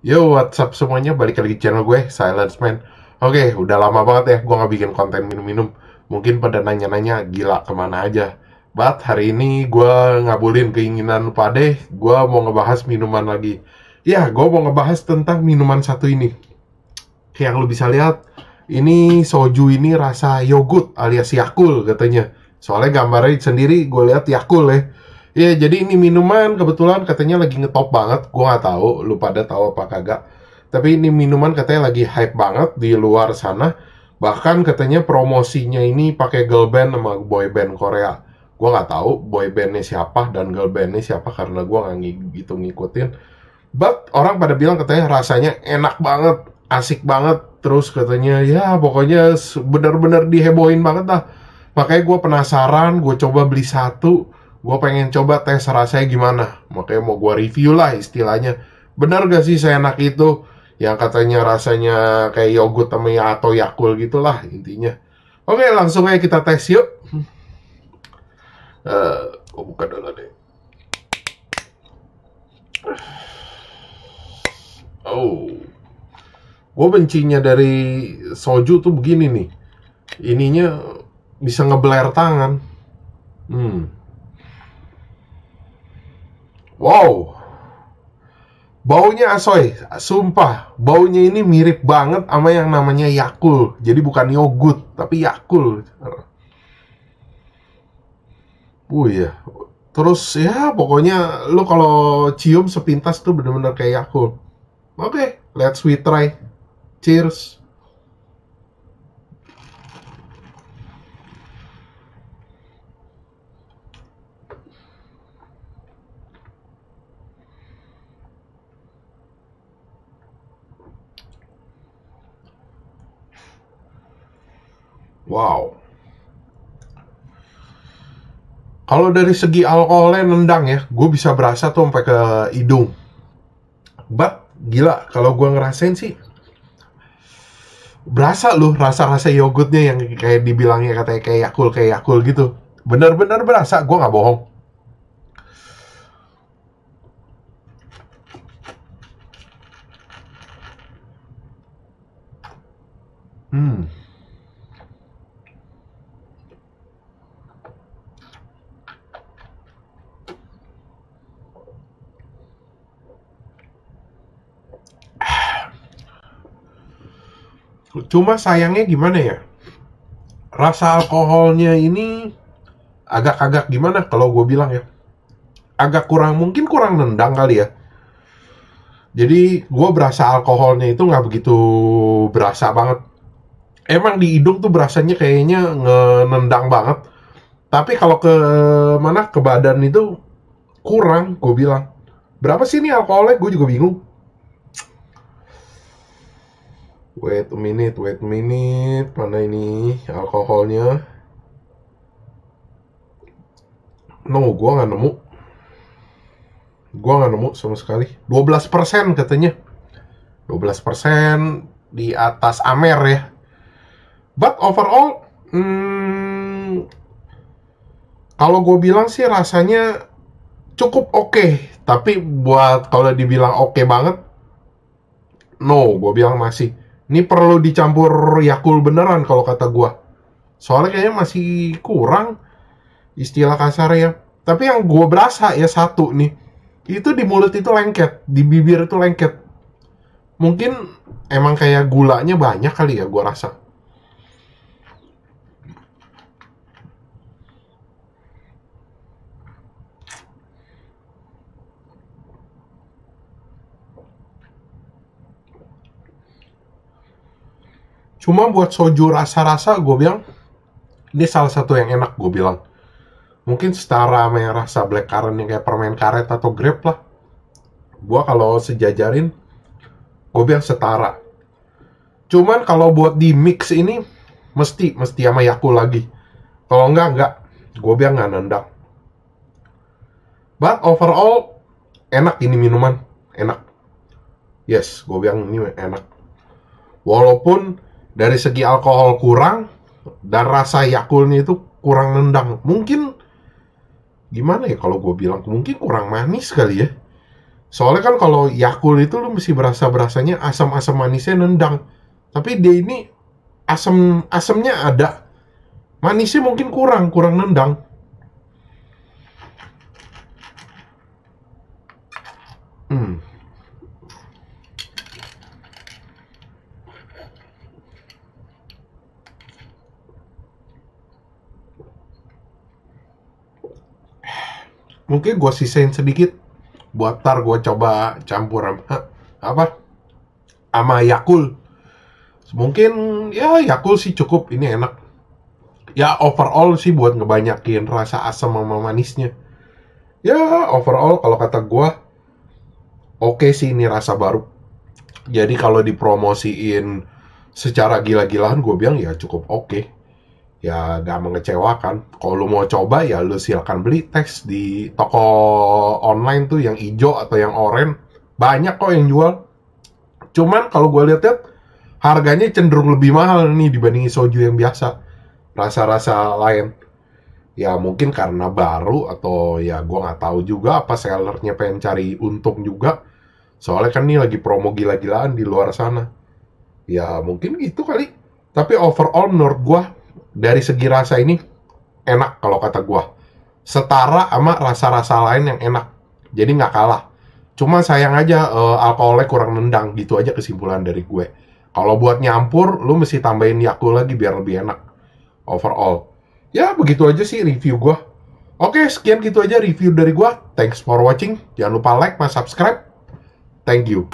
Yo, what's up semuanya? Balik lagi di channel gue, Silence Man. Oke, okay, udah lama banget ya gue gak bikin konten minum-minum. Mungkin pada nanya-nanya, gila kemana aja. But hari ini gue ngabulin keinginan Pade, gue mau ngebahas minuman lagi. Ya, gue mau ngebahas tentang minuman satu ini. Yang lo bisa lihat, ini soju ini rasa yogurt alias yakul katanya. Soalnya gambarnya sendiri gue lihat yakul ya Ya jadi ini minuman kebetulan katanya lagi ngetop banget. gua nggak tahu, lu pada tahu apa kagak. Tapi ini minuman katanya lagi hype banget di luar sana. Bahkan katanya promosinya ini pakai girl band sama boy band Korea. Gua nggak tahu boy bandnya siapa dan girl bandnya siapa karena gua nggak gitu ngikutin. But orang pada bilang katanya rasanya enak banget, asik banget. Terus katanya ya pokoknya bener-bener dihebohin banget lah. Makanya gue penasaran, gue coba beli satu gue pengen coba tes rasanya gimana makanya mau gue review lah istilahnya benar gak sih seenak itu yang katanya rasanya kayak yogurt sama ya atau yakul gitulah intinya oke langsung aja kita tes yuk uh, eh, gue buka dulu deh oh gue bencinya dari soju tuh begini nih ininya bisa ngebler tangan hmm Wow. Baunya asoy, sumpah. Baunya ini mirip banget sama yang namanya Yakul. Jadi bukan yogurt, tapi Yakul. Oh iya. Terus ya pokoknya lo kalau cium sepintas tuh bener-bener kayak Yakul. Oke, okay, let's we try. Cheers. Wow. Kalau dari segi alkoholnya nendang ya, gue bisa berasa tuh sampai ke hidung. Bak, gila, kalau gue ngerasain sih, berasa loh rasa-rasa yogurtnya yang kayak dibilangnya katanya kayak yakul, kayak yakul gitu. Bener-bener berasa, gue nggak bohong. Hmm. Cuma sayangnya gimana ya? Rasa alkoholnya ini agak-agak gimana kalau gue bilang ya? Agak kurang, mungkin kurang nendang kali ya. Jadi gue berasa alkoholnya itu nggak begitu berasa banget. Emang di hidung tuh berasanya kayaknya nendang banget. Tapi kalau ke mana ke badan itu kurang, gue bilang. Berapa sih ini alkoholnya? Gue juga bingung Wait a minute, wait a minute. Mana ini alkoholnya? No, gua nggak nemu. Gua nggak nemu sama sekali. 12% katanya. 12% di atas Amer ya. But overall, hmm, kalau gue bilang sih rasanya cukup oke. Okay. Tapi buat kalau dibilang oke okay banget, no, gue bilang masih ini perlu dicampur Yakul beneran kalau kata gue. Soalnya kayaknya masih kurang istilah kasar ya. Tapi yang gue berasa ya satu nih. Itu di mulut itu lengket, di bibir itu lengket. Mungkin emang kayak gulanya banyak kali ya gue rasa. cuma buat soju rasa-rasa gue bilang ini salah satu yang enak gue bilang mungkin setara sama yang rasa black currant yang kayak permen karet atau grape lah gue kalau sejajarin gue bilang setara cuman kalau buat di mix ini mesti mesti sama yaku lagi kalau enggak enggak gue bilang nggak nendang but overall enak ini minuman enak yes gue bilang ini enak walaupun dari segi alkohol kurang dan rasa yakulnya itu kurang nendang mungkin gimana ya kalau gue bilang mungkin kurang manis kali ya soalnya kan kalau yakul itu lu mesti berasa berasanya asam asam manisnya nendang tapi dia ini asam asamnya ada manisnya mungkin kurang kurang nendang mungkin gue sisain sedikit buat tar gue coba campur sama apa sama Yakul mungkin ya Yakul sih cukup ini enak ya overall sih buat ngebanyakin rasa asam sama manisnya ya overall kalau kata gue oke okay sih ini rasa baru jadi kalau dipromosiin secara gila-gilaan gue bilang ya cukup oke okay ya gak mengecewakan. Kalau lu mau coba ya lu silakan beli teks di toko online tuh yang hijau atau yang oranye banyak kok yang jual. Cuman kalau gue lihat-lihat harganya cenderung lebih mahal nih dibanding soju yang biasa. Rasa-rasa lain. Ya mungkin karena baru atau ya gue nggak tahu juga apa sellernya pengen cari untung juga. Soalnya kan nih lagi promo gila-gilaan di luar sana. Ya mungkin gitu kali. Tapi overall menurut gue dari segi rasa ini enak kalau kata gue setara sama rasa-rasa lain yang enak jadi nggak kalah cuma sayang aja uh, alkoholnya kurang nendang gitu aja kesimpulan dari gue kalau buat nyampur lu mesti tambahin yaku lagi biar lebih enak overall ya begitu aja sih review gue oke sekian gitu aja review dari gue thanks for watching jangan lupa like dan subscribe thank you